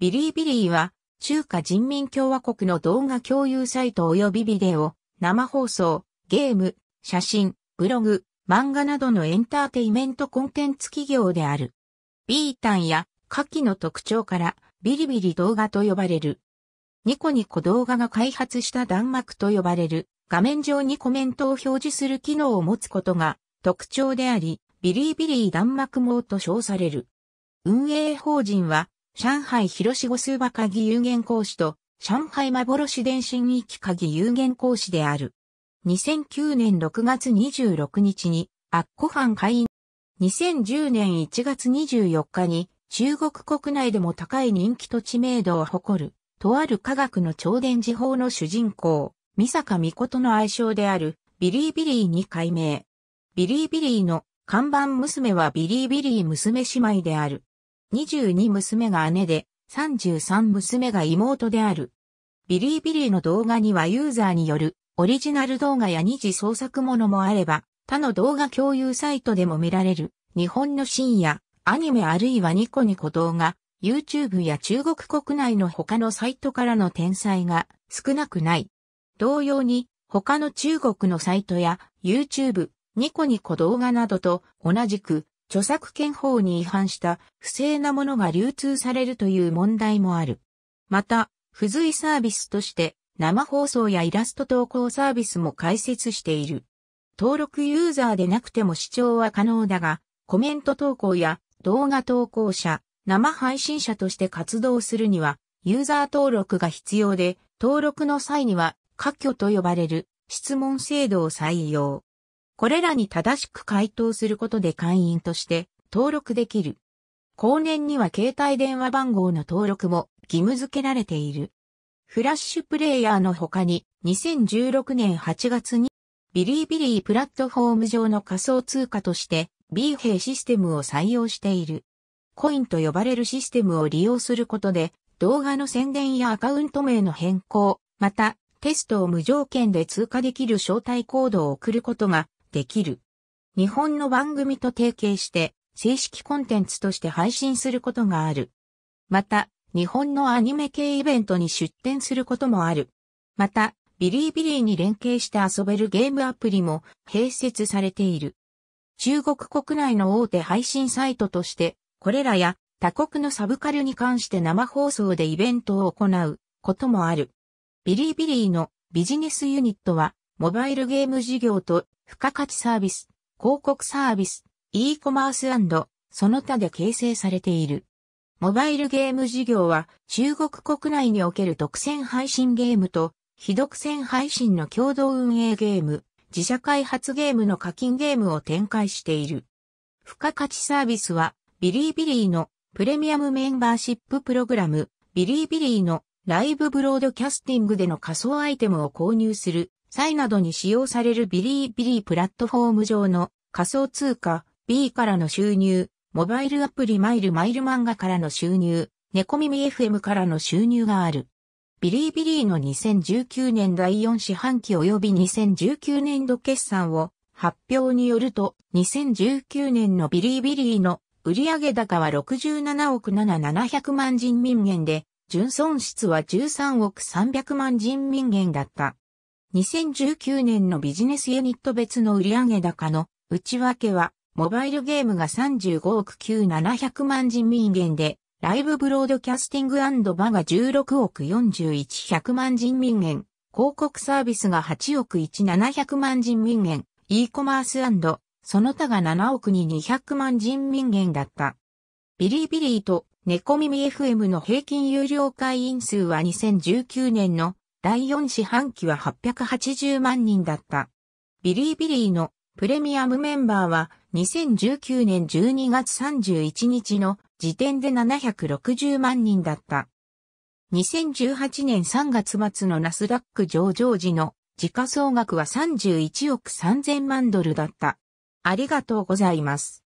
ビリービリーは、中華人民共和国の動画共有サイト及びビデオ、生放送、ゲーム、写真、ブログ、漫画などのエンターテイメントコンテンツ企業である。ビータンや下記の特徴からビリビリ動画と呼ばれる。ニコニコ動画が開発した弾幕と呼ばれる画面上にコメントを表示する機能を持つことが特徴であり、ビリービリー弾幕網と称される。運営法人は上海広志五数馬鍵有限講師と、上海幻電信域鍵有限講師である。2009年6月26日に、アッコハン会員。2010年1月24日に、中国国内でも高い人気と知名度を誇る、とある科学の超電磁法の主人公、三坂美琴の愛称である、ビリービリーに改名。ビリービリーの看板娘はビリービリー娘姉妹である。22娘が姉で、33娘が妹である。ビリービリーの動画にはユーザーによるオリジナル動画や二次創作ものもあれば、他の動画共有サイトでも見られる日本の深夜、アニメあるいはニコニコ動画、YouTube や中国国内の他のサイトからの転載が少なくない。同様に他の中国のサイトや YouTube、ニコニコ動画などと同じく著作権法に違反した不正なものが流通されるという問題もある。また、付随サービスとして生放送やイラスト投稿サービスも開設している。登録ユーザーでなくても視聴は可能だが、コメント投稿や動画投稿者、生配信者として活動するには、ユーザー登録が必要で、登録の際には、可挙と呼ばれる質問制度を採用。これらに正しく回答することで会員として登録できる。後年には携帯電話番号の登録も義務付けられている。フラッシュプレイヤーの他に2016年8月にビリビリープラットフォーム上の仮想通貨として B イシステムを採用している。コインと呼ばれるシステムを利用することで動画の宣伝やアカウント名の変更、またテストを無条件で通過できる招待コードを送ることができる。日本の番組と提携して、正式コンテンツとして配信することがある。また、日本のアニメ系イベントに出展することもある。また、ビリービリーに連携して遊べるゲームアプリも併設されている。中国国内の大手配信サイトとして、これらや他国のサブカルに関して生放送でイベントを行うこともある。ビリービリーのビジネスユニットはモバイルゲーム事業と、付加価値サービス、広告サービス、e コマースその他で形成されている。モバイルゲーム事業は中国国内における独占配信ゲームと非独占配信の共同運営ゲーム、自社開発ゲームの課金ゲームを展開している。付加価値サービスはビリービリーのプレミアムメンバーシッププログラム、ビリービリーのライブブロードキャスティングでの仮想アイテムを購入する際などに使用されるビリービリープラットフォーム上の仮想通貨 B からの収入、モバイルアプリマイルマイル漫画からの収入、猫耳 FM からの収入がある。ビリービリーの2019年第4四半期及び2019年度決算を発表によると、2019年のビリービリーの売上高は67億7700万人民元で、純損失は13億300万人民元だった。2019年のビジネスユニット別の売上高の内訳は、モバイルゲームが35億9700万人民元で、ライブブロードキャスティングバが16億4 1 0 0万人民元、広告サービスが8億1700万人民元、e コマースその他が7億2 200万人民元だった。ビリビリーと猫耳 FM の平均有料会員数は2019年の第4四半期は880万人だった。ビリービリーのプレミアムメンバーは2019年12月31日の時点で760万人だった。2018年3月末のナスダック上場時の時価総額は31億3000万ドルだった。ありがとうございます。